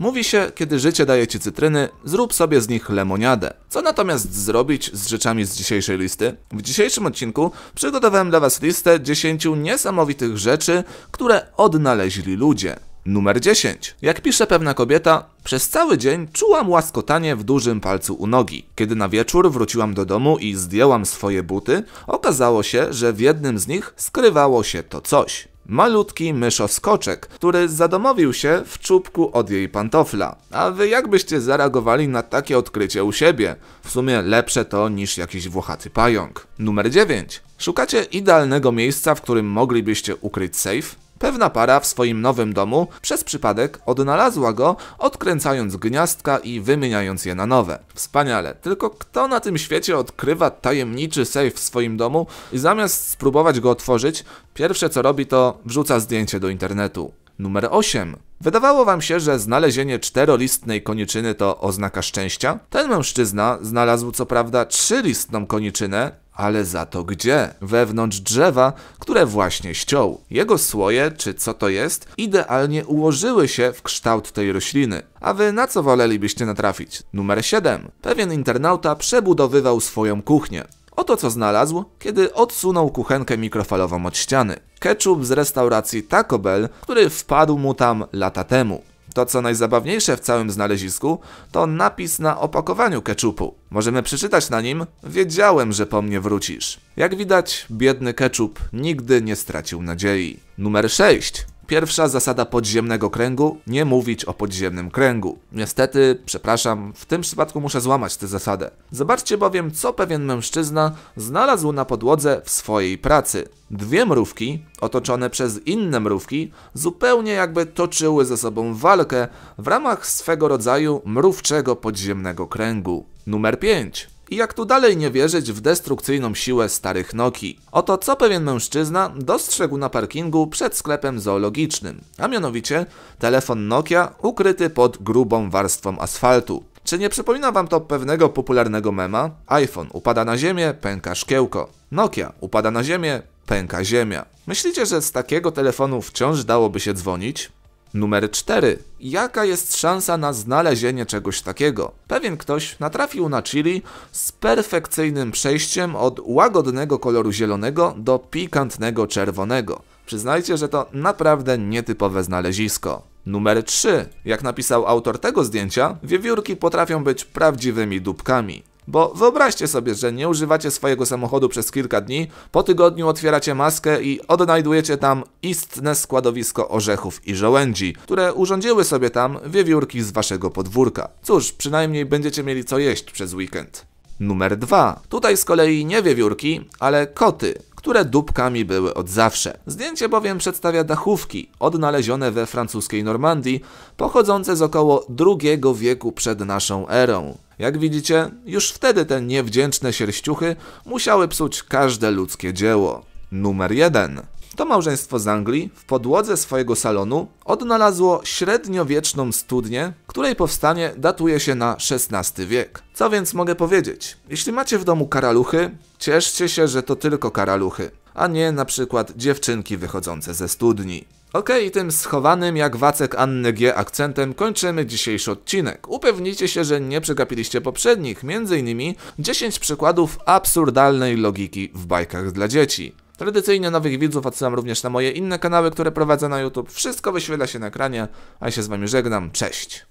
Mówi się, kiedy życie daje ci cytryny, zrób sobie z nich lemoniadę. Co natomiast zrobić z rzeczami z dzisiejszej listy? W dzisiejszym odcinku przygotowałem dla Was listę 10 niesamowitych rzeczy, które odnaleźli ludzie. Numer 10. Jak pisze pewna kobieta, przez cały dzień czułam łaskotanie w dużym palcu u nogi. Kiedy na wieczór wróciłam do domu i zdjęłam swoje buty, okazało się, że w jednym z nich skrywało się to coś malutki myszowskoczek, który zadomowił się w czubku od jej pantofla. A wy jakbyście zareagowali na takie odkrycie u siebie? W sumie lepsze to niż jakiś włochaty pająk. Numer 9. Szukacie idealnego miejsca, w którym moglibyście ukryć safe? Pewna para w swoim nowym domu przez przypadek odnalazła go, odkręcając gniazdka i wymieniając je na nowe. Wspaniale, tylko kto na tym świecie odkrywa tajemniczy safe w swoim domu i zamiast spróbować go otworzyć, pierwsze co robi to wrzuca zdjęcie do internetu. Numer 8. Wydawało wam się, że znalezienie czterolistnej koniczyny to oznaka szczęścia? Ten mężczyzna znalazł co prawda trzylistną koniczynę, ale za to gdzie? Wewnątrz drzewa, które właśnie ściął. Jego słoje, czy co to jest, idealnie ułożyły się w kształt tej rośliny. A wy na co wolelibyście natrafić? Numer 7. Pewien internauta przebudowywał swoją kuchnię. Oto co znalazł, kiedy odsunął kuchenkę mikrofalową od ściany. Ketchup z restauracji Taco Bell, który wpadł mu tam lata temu. To co najzabawniejsze w całym znalezisku, to napis na opakowaniu keczupu. Możemy przeczytać na nim: Wiedziałem, że po mnie wrócisz. Jak widać, biedny keczup nigdy nie stracił nadziei. Numer 6. Pierwsza zasada podziemnego kręgu nie mówić o podziemnym kręgu. Niestety, przepraszam, w tym przypadku muszę złamać tę zasadę. Zobaczcie bowiem, co pewien mężczyzna znalazł na podłodze w swojej pracy. Dwie mrówki, otoczone przez inne mrówki, zupełnie jakby toczyły ze sobą walkę w ramach swego rodzaju mrówczego podziemnego kręgu. Numer 5. I jak tu dalej nie wierzyć w destrukcyjną siłę starych Noki? Oto co pewien mężczyzna dostrzegł na parkingu przed sklepem zoologicznym, a mianowicie telefon Nokia ukryty pod grubą warstwą asfaltu. Czy nie przypomina wam to pewnego popularnego mema? iPhone upada na ziemię, pęka szkiełko. Nokia upada na ziemię, pęka ziemia. Myślicie, że z takiego telefonu wciąż dałoby się dzwonić? Numer 4. Jaka jest szansa na znalezienie czegoś takiego? Pewien ktoś natrafił na chili z perfekcyjnym przejściem od łagodnego koloru zielonego do pikantnego czerwonego. Przyznajcie, że to naprawdę nietypowe znalezisko. Numer 3. Jak napisał autor tego zdjęcia, wiewiórki potrafią być prawdziwymi dupkami. Bo wyobraźcie sobie, że nie używacie swojego samochodu przez kilka dni, po tygodniu otwieracie maskę i odnajdujecie tam istne składowisko orzechów i żołędzi, które urządziły sobie tam wiewiórki z waszego podwórka. Cóż, przynajmniej będziecie mieli co jeść przez weekend. Numer dwa. Tutaj z kolei nie wiewiórki, ale koty, które dupkami były od zawsze. Zdjęcie bowiem przedstawia dachówki odnalezione we francuskiej Normandii, pochodzące z około II wieku przed naszą erą. Jak widzicie, już wtedy te niewdzięczne sierściuchy musiały psuć każde ludzkie dzieło. Numer 1. To małżeństwo z Anglii w podłodze swojego salonu odnalazło średniowieczną studnię, której powstanie datuje się na XVI wiek. Co więc mogę powiedzieć? Jeśli macie w domu karaluchy, cieszcie się, że to tylko karaluchy, a nie na przykład dziewczynki wychodzące ze studni. Ok, i tym schowanym jak wacek Anny G akcentem kończymy dzisiejszy odcinek. Upewnijcie się, że nie przegapiliście poprzednich, m.in. 10 przykładów absurdalnej logiki w bajkach dla dzieci. Tradycyjnie nowych widzów odsyłam również na moje inne kanały, które prowadzę na YouTube. Wszystko wyświetla się na ekranie, a ja się z wami żegnam. Cześć!